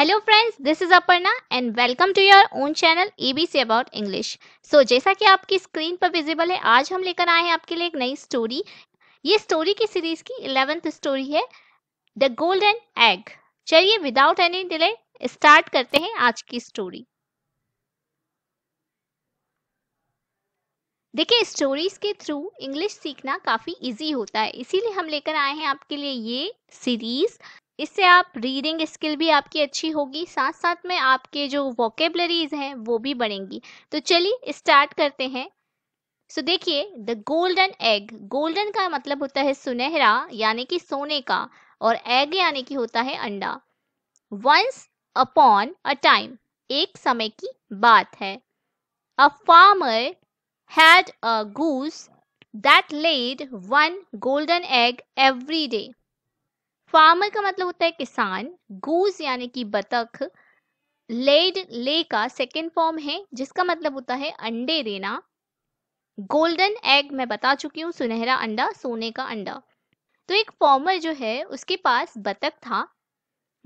Hello friends this is Aparna and welcome to your own channel ABC about English so जैसा कि आपकी screen पर visible है आज हम लेकर आए हैं आपके लिए एक नई स्टोरी ये स्टोरी की सीरीज की इलेवेंथ स्टोरी है द गोल्डन एग चलिए विदाउट एनी डिले स्टार्ट करते हैं आज की स्टोरी देखिए स्टोरीज के थ्रू इंग्लिश सीखना काफी इजी होता है इसीलिए हम लेकर आए हैं आपके लिए ये सीरीज इससे आप रीडिंग स्किल भी आपकी अच्छी होगी साथ साथ में आपके जो वोकेबलरीज हैं वो भी बढ़ेंगी तो चलिए स्टार्ट करते हैं सो देखिए द गोल्डन एग गोल्डन का मतलब होता है सुनहरा यानी कि सोने का और एग यानी कि होता है अंडा वंस अपॉन अ टाइम एक समय की बात है a farmer had a goose that laid one golden egg every day farmer का मतलब होता है किसान गूज यानी कि बतख लेड ले का सेकेंड फॉर्म है जिसका मतलब होता है अंडे देना गोल्डन एग मैं बता चुकी हूँ सुनहरा अंडा सोने का अंडा तो एक फॉर्मर जो है उसके पास बतख था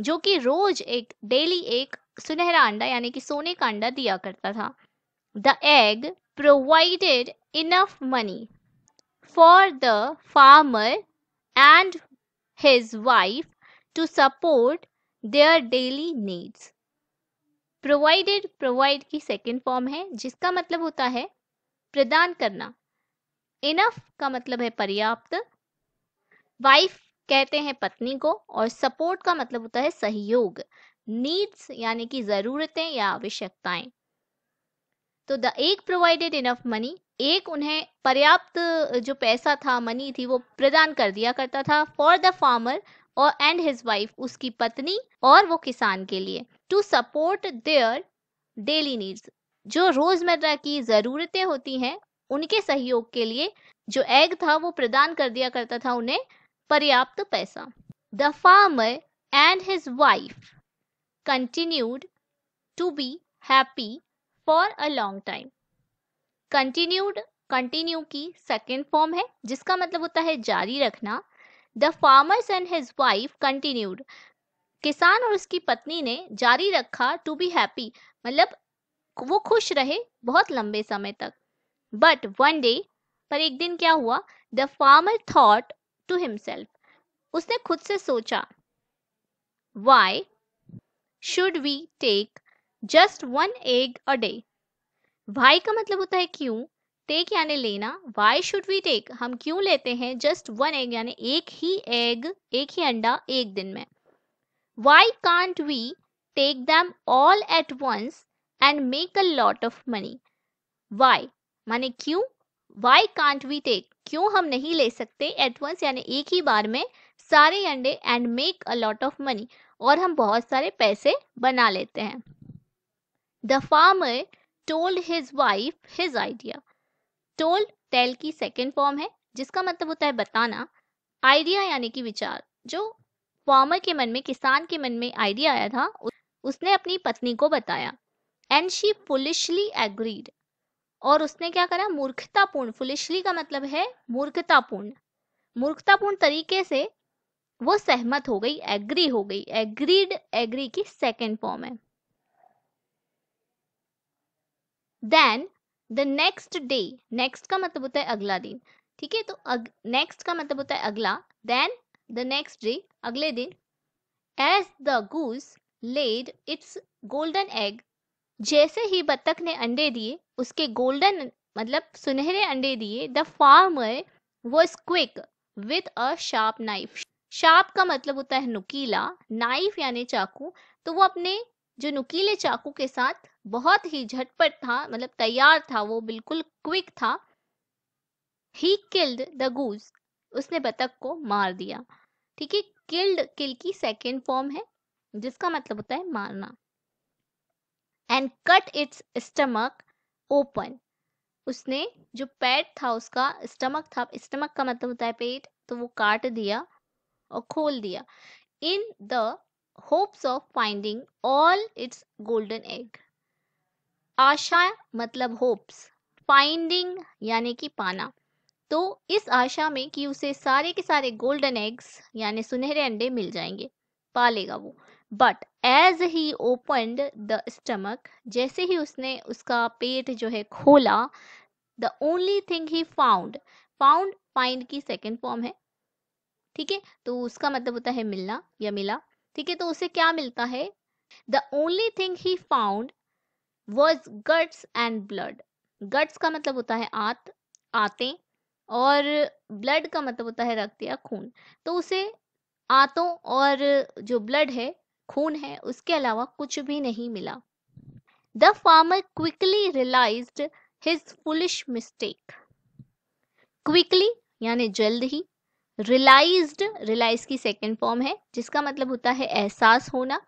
जो कि रोज एक डेली एक सुनहरा अंडा यानी कि सोने का अंडा दिया करता था the egg provided enough money for the farmer and his wife to support their daily needs provided provide की सेकेंड फॉर्म है जिसका मतलब होता है प्रदान करना इनफ का मतलब है पर्याप्त वाइफ कहते हैं पत्नी को और सपोर्ट का मतलब होता है सहयोग नीड्स यानी कि जरूरतें या आवश्यकताएं तो द एक प्रोवाइडेड इनफ मनी एक उन्हें पर्याप्त जो पैसा था मनी थी वो प्रदान कर दिया करता था फॉर द फार्मर और एंड हिज वाइफ उसकी पत्नी और वो किसान के लिए to support their daily needs जो रोजमर्रा की ज़रूरतें होती हैं उनके सहयोग के लिए जो एग था वो प्रदान कर दिया करता था उन्हें पर्याप्त पैसा the farmer and his wife continued to be happy for a long time continued continue की सेकेंड फॉर्म है जिसका मतलब होता है जारी रखना the farmers and his wife continued किसान और उसकी पत्नी ने जारी रखा टू बी हैप्पी मतलब वो खुश रहे बहुत लंबे समय तक बट वन डे पर एक दिन क्या हुआ the farmer thought to himself उसने खुद से सोचा why should we take just one egg a day why का मतलब होता है क्यों टेक यानी लेना वाई शुड वी टेक हम क्यों लेते हैं जस्ट वन एग यानी एक ही एग एक ही अंडा एक दिन में why can't we take them all at once and make a lot of money why माने क्यों वाई कांट वी टेक क्यों हम नहीं ले सकते एट वंस यानी एक ही बार में सारे अंडे and make a lot of money और हम बहुत सारे पैसे बना लेते हैं The farmer told his wife his idea. Told tell की सेकेंड फॉर्म है जिसका मतलब होता है बताना आइडिया यानी कि विचार जो फार्मर के मन में किसान के मन में आइडिया आया था उसने अपनी पत्नी को बताया एंड शी फुलिशली एग्रीड और उसने क्या करा मूर्खतापूर्ण फुलिशली का मतलब है मूर्खतापूर्ण मूर्खतापूर्ण तरीके से वो सहमत हो गई एग्री हो गई एग्रीड एग्री की सेकेंड फॉर्म है then the next day next का मतलब होता है अगला दिन ठीक है तो नेक्स्ट का मतलब होता है अगला देन द नेक्स्ट डे अगले दिन as the goose laid its golden egg जैसे ही बत्तख ने अंडे दिए उसके गोल्डन मतलब सुनहरे अंडे दिए the farmer was quick with a sharp knife sharp का मतलब होता है नुकीला नाइफ यानी चाकू तो वो अपने जो नुकीले चाकू के साथ बहुत ही झटपट था मतलब तैयार था वो बिल्कुल क्विक था ही किल्ड द गूज उसने बतख को मार दिया ठीक है किल्ड किल की सेकेंड फॉर्म है जिसका मतलब होता है मारना and cut its stomach open उसने जो पेट था उसका स्टमक था स्टमक का मतलब होता है पेट तो वो काट दिया और खोल दिया in the hopes of finding all its golden egg आशा मतलब होप्स फाइंडिंग यानी कि पाना तो इस आशा में कि उसे सारे के सारे गोल्डन एग्स यानी सुनहरे अंडे मिल जाएंगे पालेगा वो but as he opened the stomach जैसे ही उसने उसका पेट जो है खोला the only thing he found found find की सेकेंड फॉर्म है ठीक है तो उसका मतलब होता है मिलना या मिला ठीक है तो उसे क्या मिलता है the only thing he found was guts and blood guts का मतलब होता है आत आते और ब्लड का मतलब होता है रक्त या खून तो उसे आतों और जो ब्लड है खून है उसके अलावा कुछ भी नहीं मिला the farmer quickly realise his foolish mistake quickly यानी जल्द ही रिलाइज रियलाइज की सेकेंड फॉर्म है जिसका मतलब होता है एहसास होना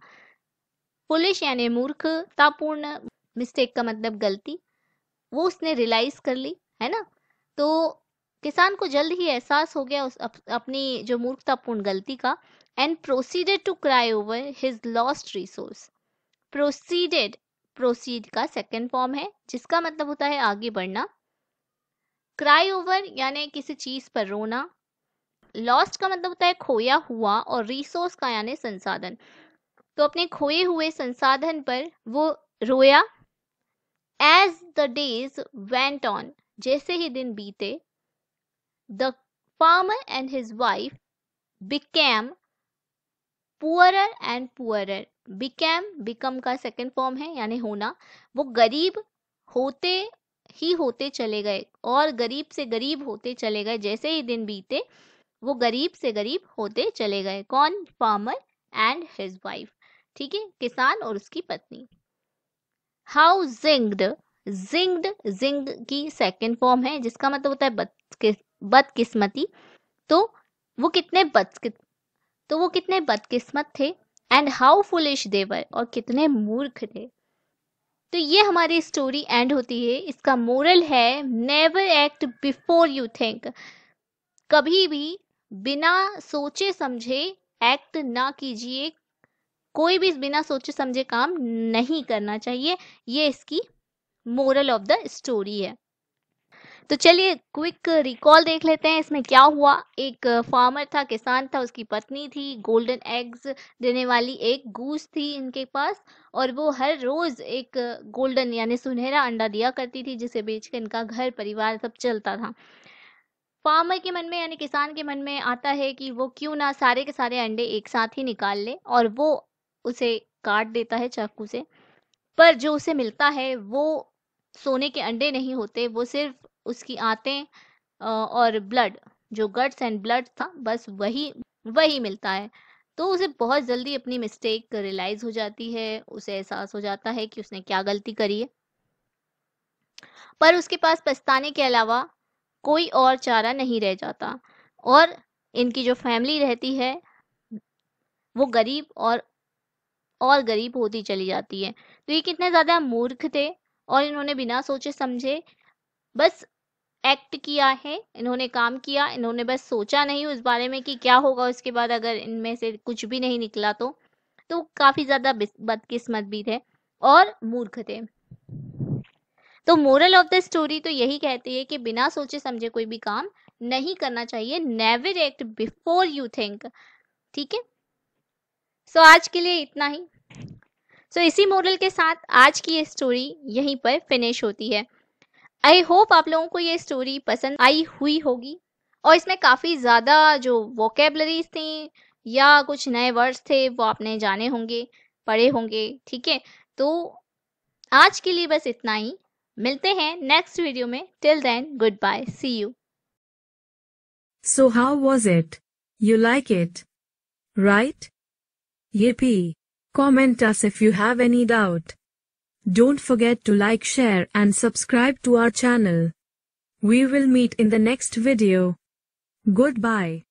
पुलिस यानी मूर्खतापूर्ण मिस्टेक का मतलब गलती वो उसने रियलाइज कर ली है ना तो किसान को जल्द ही एहसास हो गया उस अप, अपनी जो मूर्खतापूर्ण गलती का and proceeded to cry over his lost resource proceeded proceed का सेकेंड फॉर्म है जिसका मतलब होता है आगे बढ़ना क्राई ओवर यानी किसी चीज पर रोना लॉस्ट का मतलब होता है खोया हुआ और रिसोर्स का यानी संसाधन तो अपने खोए हुए संसाधन पर वो रोया as the days went on जैसे ही दिन बीते, the farmer and his wife became poorer and poorer Became become का सेकेंड फॉर्म है यानी होना वो गरीब होते ही होते चले गए और गरीब से गरीब होते चले गए जैसे ही दिन बीते वो गरीब से गरीब होते चले गए कौन फार्मर एंड हिज वाइफ ठीक है किसान और उसकी पत्नी हाउ जिंगड जिंगड जिंग की सेकेंड फॉर्म है जिसका मतलब होता है बदकिस्मती तो वो कितने बद तो वो कितने बदकिस्मत थे एंड हाउ फुलिश देवर और कितने मूर्ख थे तो ये हमारी स्टोरी एंड होती है इसका मोरल है never act before you think कभी भी बिना सोचे समझे एक्ट ना कीजिए कोई भी बिना सोचे समझे काम नहीं करना चाहिए ये इसकी मोरल ऑफ द स्टोरी है तो चलिए क्विक रिकॉल देख लेते हैं इसमें क्या हुआ एक फार्मर था किसान था उसकी पत्नी थी गोल्डन एग्स देने वाली एक गूस थी इनके पास और वो हर रोज एक गोल्डन यानी सुनहरा अंडा दिया करती थी जिसे बेचकर इनका घर परिवार सब चलता था फार्मर के मन में यानी किसान के मन में आता है कि वो क्यों ना सारे के सारे अंडे एक साथ ही निकाल ले और वो उसे काट देता है चाकू से पर जो उसे मिलता है वो सोने के अंडे नहीं होते वो सिर्फ उसकी आते और ब्लड जो गट्स एंड ब्लड था बस वही वही मिलता है तो उसे बहुत जल्दी अपनी मिस्टेक रियलाइज हो जाती है उसे एहसास हो जाता है कि उसने क्या गलती करी है पर उसके पास पछताने के अलावा कोई और चारा नहीं रह जाता और इनकी जो फैमिली रहती है वो गरीब और और गरीब होती चली जाती है तो ये कितने ज़्यादा मूर्ख थे और इन्होंने बिना सोचे समझे बस एक्ट किया है इन्होंने काम किया इन्होंने बस सोचा नहीं उस बारे में कि क्या होगा उसके बाद अगर इनमें से कुछ भी नहीं निकला तो तो काफ़ी ज़्यादा बदकिस्मत भी थे और मूर्ख थे तो मोरल ऑफ द स्टोरी तो यही कहती है कि बिना सोचे समझे कोई भी काम नहीं करना चाहिए never act before you think ठीक है सो आज के लिए इतना ही सो इसी मोरल के साथ आज की ये स्टोरी यहीं पर फिनिश होती है आई होप आप लोगों को ये स्टोरी पसंद आई हुई होगी और इसमें काफ़ी ज़्यादा जो वोकेबलरीज थी या कुछ नए वर्ड्स थे वो आपने जाने होंगे पढ़े होंगे ठीक है तो आज के लिए बस इतना ही मिलते हैं नेक्स्ट वीडियो में till then good bye see you so how was it you like it right Yippee! Comment us if you have any doubt. Don't forget to like share and subscribe to our channel. We will meet in the next video. Goodbye.